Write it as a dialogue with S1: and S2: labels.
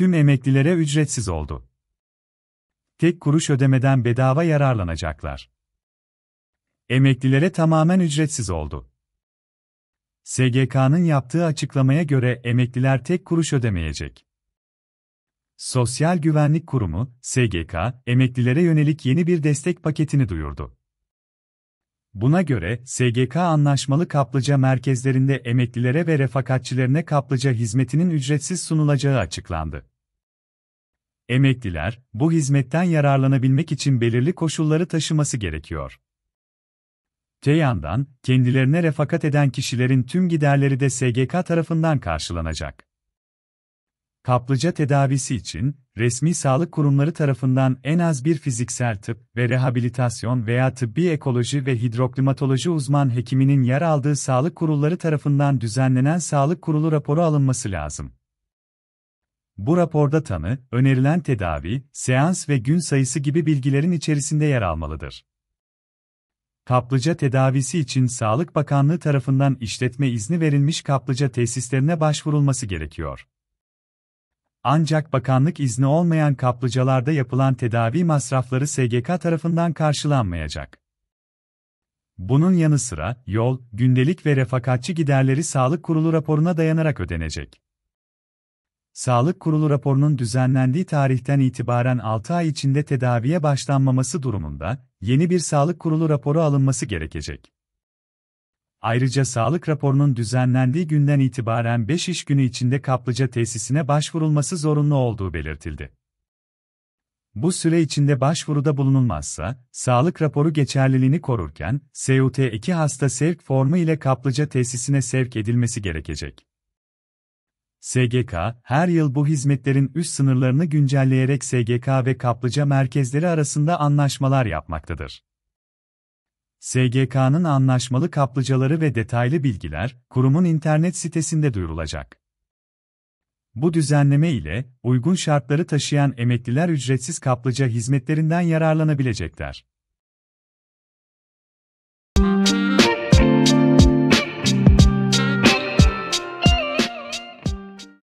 S1: tüm emeklilere ücretsiz oldu. Tek kuruş ödemeden bedava yararlanacaklar. Emeklilere tamamen ücretsiz oldu. SGK'nın yaptığı açıklamaya göre emekliler tek kuruş ödemeyecek. Sosyal Güvenlik Kurumu, SGK, emeklilere yönelik yeni bir destek paketini duyurdu. Buna göre, SGK anlaşmalı kaplıca merkezlerinde emeklilere ve refakatçilerine kaplıca hizmetinin ücretsiz sunulacağı açıklandı. Emekliler, bu hizmetten yararlanabilmek için belirli koşulları taşıması gerekiyor. Te yandan, kendilerine refakat eden kişilerin tüm giderleri de SGK tarafından karşılanacak. Kaplıca tedavisi için, resmi sağlık kurumları tarafından en az bir fiziksel tıp ve rehabilitasyon veya tıbbi ekoloji ve hidroklimatoloji uzman hekiminin yer aldığı sağlık kurulları tarafından düzenlenen sağlık kurulu raporu alınması lazım. Bu raporda tanı, önerilen tedavi, seans ve gün sayısı gibi bilgilerin içerisinde yer almalıdır. Kaplıca tedavisi için Sağlık Bakanlığı tarafından işletme izni verilmiş kaplıca tesislerine başvurulması gerekiyor. Ancak bakanlık izni olmayan kaplıcalarda yapılan tedavi masrafları SGK tarafından karşılanmayacak. Bunun yanı sıra yol, gündelik ve refakatçi giderleri Sağlık Kurulu raporuna dayanarak ödenecek. Sağlık Kurulu raporunun düzenlendiği tarihten itibaren 6 ay içinde tedaviye başlanmaması durumunda yeni bir Sağlık Kurulu raporu alınması gerekecek. Ayrıca sağlık raporunun düzenlendiği günden itibaren 5 iş günü içinde kaplıca tesisine başvurulması zorunlu olduğu belirtildi. Bu süre içinde başvuruda bulunulmazsa, sağlık raporu geçerliliğini korurken, SUT2 hasta sevk formu ile kaplıca tesisine sevk edilmesi gerekecek. SGK, her yıl bu hizmetlerin üst sınırlarını güncelleyerek SGK ve kaplıca merkezleri arasında anlaşmalar yapmaktadır. SGK'nın anlaşmalı kaplıcaları ve detaylı bilgiler, kurumun internet sitesinde duyurulacak. Bu düzenleme ile, uygun şartları taşıyan emekliler ücretsiz kaplıca hizmetlerinden yararlanabilecekler.